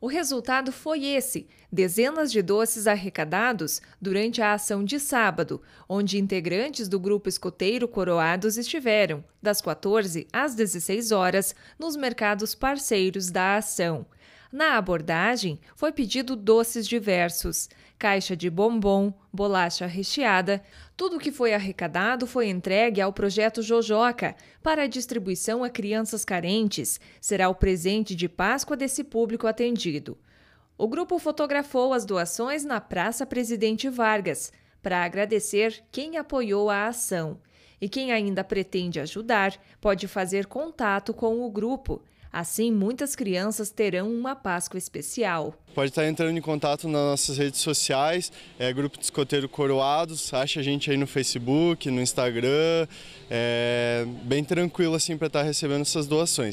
O resultado foi esse: dezenas de doces arrecadados durante a ação de sábado, onde integrantes do grupo escoteiro Coroados estiveram, das 14 às 16 horas, nos mercados parceiros da ação. Na abordagem, foi pedido doces diversos caixa de bombom, bolacha recheada. Tudo o que foi arrecadado foi entregue ao projeto Jojoca para a distribuição a crianças carentes. Será o presente de Páscoa desse público atendido. O grupo fotografou as doações na Praça Presidente Vargas para agradecer quem apoiou a ação. E quem ainda pretende ajudar pode fazer contato com o grupo Assim, muitas crianças terão uma Páscoa especial. Pode estar entrando em contato nas nossas redes sociais, é Grupo de Escoteiro Coroados, acha a gente aí no Facebook, no Instagram, é bem tranquilo assim para estar tá recebendo essas doações.